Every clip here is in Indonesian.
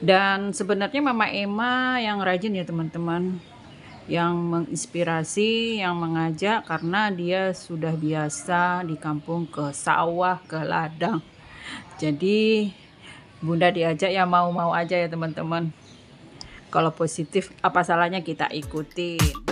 Dan sebenarnya Mama Emma yang rajin ya teman-teman yang menginspirasi, yang mengajak karena dia sudah biasa di kampung ke sawah, ke ladang. Jadi Bunda diajak ya mau-mau aja ya teman-teman. Kalau positif apa salahnya kita ikutin.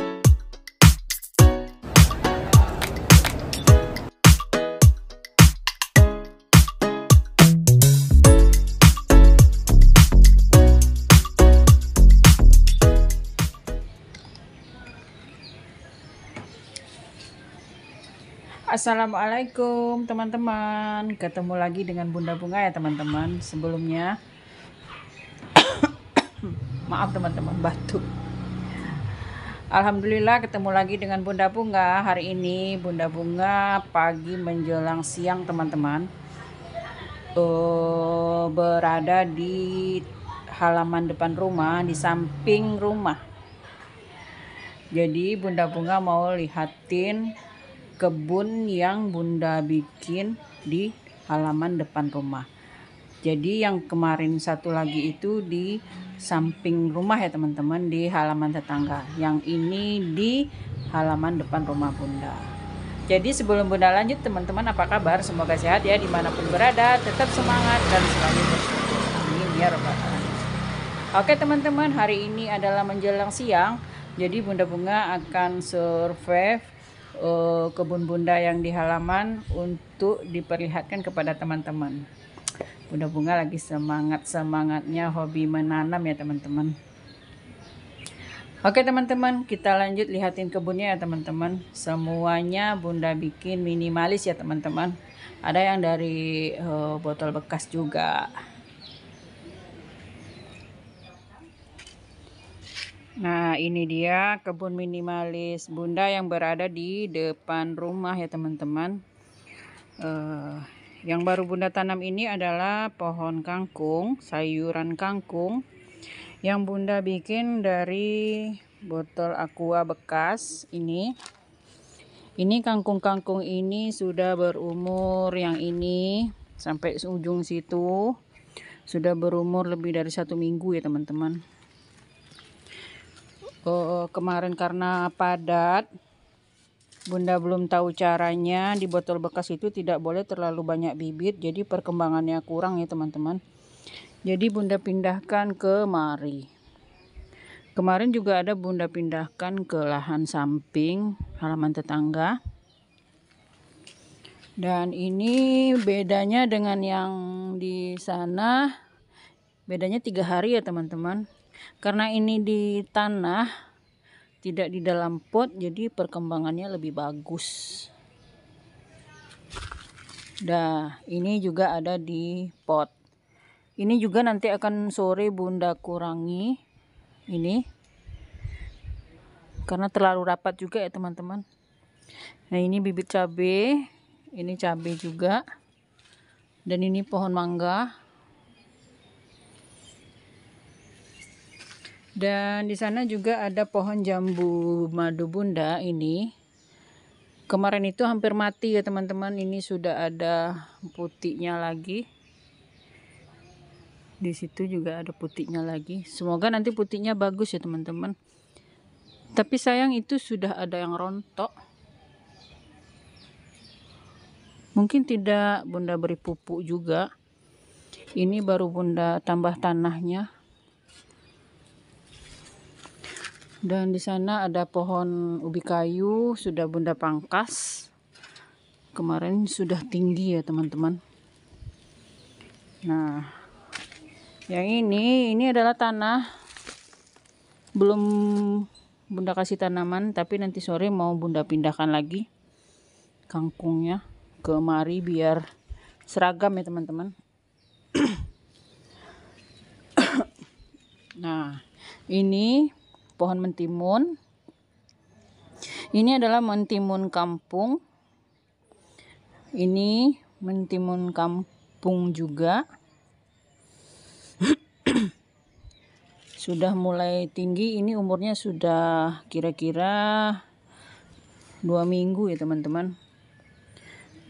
Assalamualaikum teman-teman Ketemu lagi dengan Bunda Bunga ya teman-teman Sebelumnya Maaf teman-teman batuk Alhamdulillah ketemu lagi dengan Bunda Bunga Hari ini Bunda Bunga pagi menjelang siang teman-teman uh, Berada di halaman depan rumah Di samping rumah Jadi Bunda Bunga mau lihatin kebun yang bunda bikin di halaman depan rumah jadi yang kemarin satu lagi itu di samping rumah ya teman-teman di halaman tetangga yang ini di halaman depan rumah bunda jadi sebelum bunda lanjut teman-teman apa kabar semoga sehat ya dimanapun berada tetap semangat dan selalu bersyukur amin ya robbal alamin oke teman-teman hari ini adalah menjelang siang jadi bunda bunga akan survive uh, kebun bunda yang di halaman untuk diperlihatkan kepada teman-teman. Bunda-bunga lagi semangat-semangatnya hobi menanam ya teman-teman. Oke teman-teman, kita lanjut lihatin kebunnya ya teman-teman. Semuanya Bunda bikin minimalis ya teman-teman. Ada yang dari uh, botol bekas juga. Nah, ini dia kebun minimalis Bunda yang berada di depan rumah ya teman-teman. Uh, yang baru Bunda tanam ini adalah pohon kangkung, sayuran kangkung. Yang Bunda bikin dari botol aqua bekas ini. Ini kangkung-kangkung ini sudah berumur yang ini sampai ujung situ. Sudah berumur lebih dari satu minggu ya teman-teman oh, kemarin karena padat Bunda belum tahu caranya di botol bekas itu tidak boleh terlalu banyak bibit jadi perkembangannya kurang ya teman-teman jadi Bunda pindahkan ke mari kemarin juga ada Bunda pindahkan ke lahan samping halaman tetangga dan ini bedanya dengan yang di sana bedanya tiga hari ya teman-teman karena ini di tanah tidak di dalam pot jadi perkembangannya lebih bagus Dah, ini juga ada di pot. Ini juga nanti akan sore Bunda kurangi ini. Karena terlalu rapat juga ya, teman-teman. Nah, ini bibit cabai, ini cabai juga. Dan ini pohon mangga. Dan di sana juga ada pohon jambu madu bunda ini. Kemarin itu hampir mati ya teman-teman. Ini sudah ada putihnya lagi. Di situ juga ada putihnya lagi. Semoga nanti putihnya bagus ya teman-teman. Tapi sayang itu sudah ada yang rontok. Mungkin tidak bunda beri pupuk juga. Ini baru bunda tambah tanahnya. dan di sana ada pohon ubi kayu sudah bunda pangkas kemarin sudah tinggi ya teman-teman nah yang ini ini adalah tanah belum bunda kasih tanaman tapi nanti sore mau bunda pindahkan lagi kangkungnya kemari biar seragam ya teman-teman nah ini pohon mentimun. Ini adalah mentimun kampung. Ini mentimun kampung juga. sudah mulai tinggi, ini umurnya sudah kira-kira dua minggu ya teman-teman.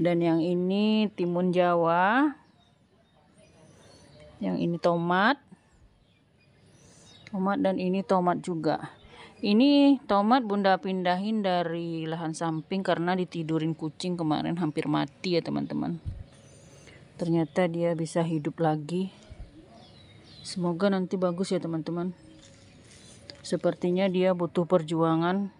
Dan yang ini timun Jawa. Yang ini tomat tomat dan ini tomat juga ini tomat bunda pindahin dari lahan samping karena ditidurin kucing kemarin hampir mati ya teman-teman ternyata dia bisa hidup lagi semoga nanti bagus ya teman-teman sepertinya dia butuh perjuangan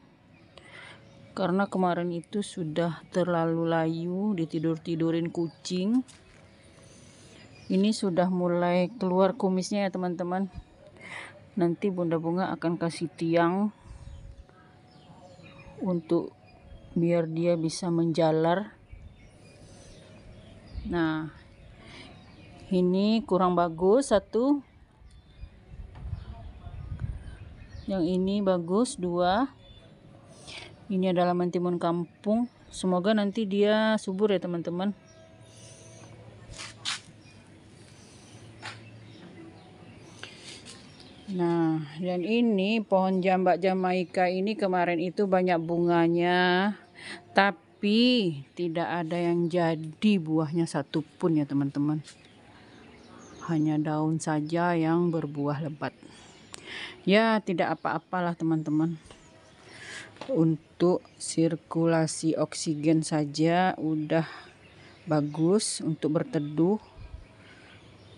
karena kemarin itu sudah terlalu layu ditidur-tidurin kucing ini sudah mulai keluar kumisnya ya teman-teman nanti bunda bunga akan kasih tiang untuk biar dia bisa menjalar nah ini kurang bagus satu yang ini bagus dua ini adalah mentimun kampung semoga nanti dia subur ya teman-teman Nah, dan ini pohon jambak Jamaika ini kemarin itu banyak bunganya, tapi tidak ada yang jadi buahnya satu pun ya teman-teman. Hanya daun saja yang berbuah lebat. Ya, tidak apa-apalah teman-teman. Untuk sirkulasi oksigen saja udah bagus untuk berteduh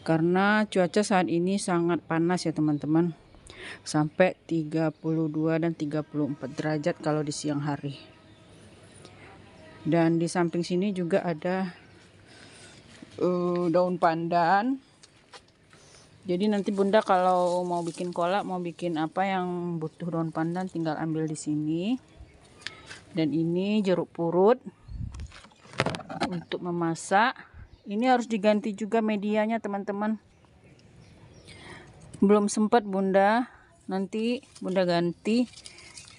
karena cuaca saat ini sangat panas ya teman-teman sampai 32 dan 34 derajat kalau di siang hari dan di samping sini juga ada uh, daun pandan jadi nanti bunda kalau mau bikin kolak mau bikin apa yang butuh daun pandan tinggal ambil di sini dan ini jeruk purut untuk memasak ini harus diganti juga medianya teman-teman belum sempat bunda nanti bunda ganti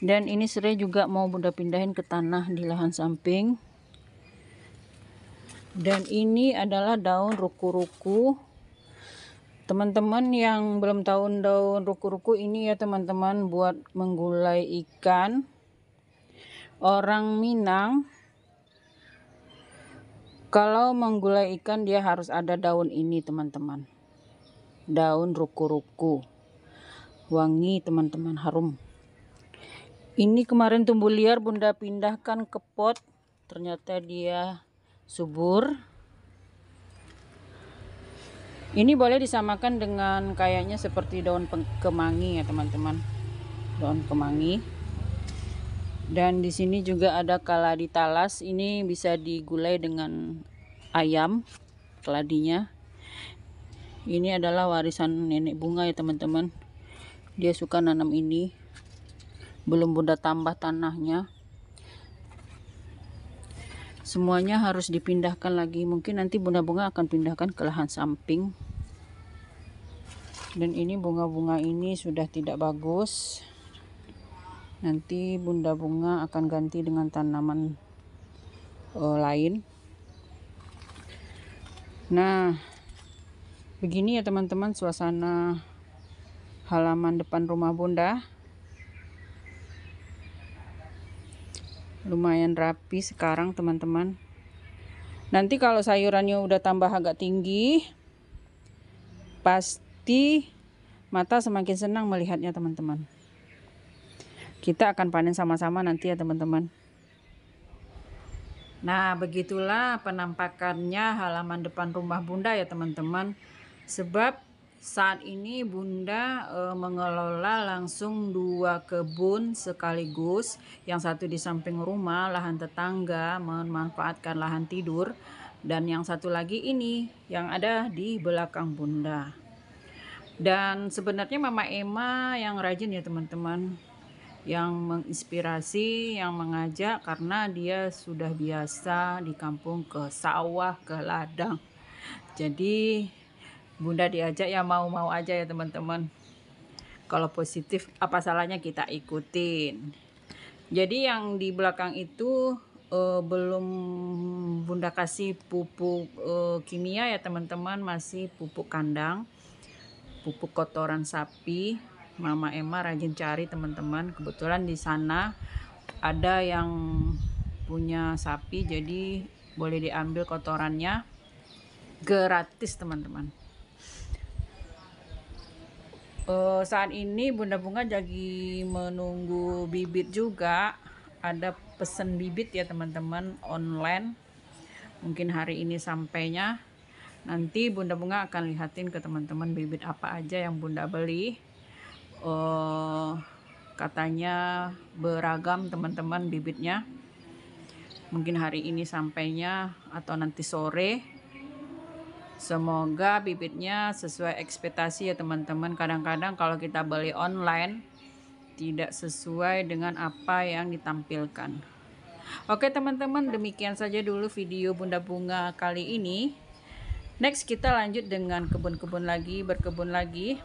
dan ini serai juga mau bunda pindahin ke tanah di lahan samping dan ini adalah daun ruku-ruku teman-teman yang belum tahu daun ruku-ruku ini ya teman-teman buat menggulai ikan orang Minang kalau menggulai ikan dia harus ada daun ini teman-teman. Daun ruku-ruku. Wangi teman-teman harum. Ini kemarin tumbuh liar bunda pindahkan ke pot. Ternyata dia subur. Ini boleh disamakan dengan kayaknya seperti daun kemangi ya teman-teman. Daun kemangi dan di sini juga ada kaladi talas ini bisa digulai dengan ayam keladinya ini adalah warisan nenek bunga ya teman-teman dia suka nanam ini belum bunda tambah tanahnya semuanya harus dipindahkan lagi mungkin nanti bunda bunga akan pindahkan ke lahan samping dan ini bunga-bunga ini sudah tidak bagus nanti bunda bunga akan ganti dengan tanaman uh, lain nah begini ya teman-teman suasana halaman depan rumah bunda lumayan rapi sekarang teman-teman nanti kalau sayurannya udah tambah agak tinggi pasti mata semakin senang melihatnya teman-teman kita akan panen sama-sama nanti ya teman-teman. Nah, begitulah penampakannya halaman depan rumah Bunda ya teman-teman. Sebab saat ini Bunda e, mengelola langsung dua kebun sekaligus, yang satu di samping rumah, lahan tetangga, memanfaatkan lahan tidur, dan yang satu lagi ini yang ada di belakang Bunda. Dan sebenarnya Mama Emma yang rajin ya teman-teman yang menginspirasi, yang mengajak karena dia sudah biasa di kampung ke sawah, ke ladang. Jadi Bunda diajak ya mau-mau aja ya teman-teman. Kalau positif apa salahnya kita ikutin. Jadi yang di belakang itu uh, belum Bunda kasih pupuk uh, kimia ya teman-teman, masih pupuk kandang, pupuk kotoran sapi Mama Emma rajin cari teman-teman kebetulan di sana ada yang punya sapi jadi boleh diambil kotorannya gratis teman-teman uh, saat ini Bunda Bunga lagi menunggu bibit juga ada pesen bibit ya teman-teman online mungkin hari ini sampainya nanti Bunda Bunga akan lihatin ke teman-teman bibit apa aja yang Bunda beli uh, katanya beragam teman-teman bibitnya mungkin hari ini sampainya atau nanti sore semoga bibitnya sesuai ekspektasi ya teman-teman kadang-kadang kalau kita beli online tidak sesuai dengan apa yang ditampilkan oke teman-teman demikian saja dulu video bunda bunga kali ini next kita lanjut dengan kebun-kebun lagi berkebun lagi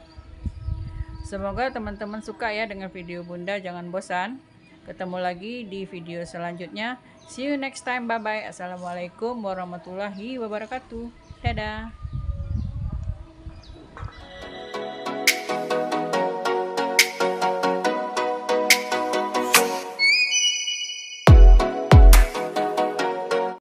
Semoga teman-teman suka ya dengan video Bunda, jangan bosan. Ketemu lagi di video selanjutnya. See you next time, bye-bye. Assalamualaikum warahmatullahi wabarakatuh. Dadah.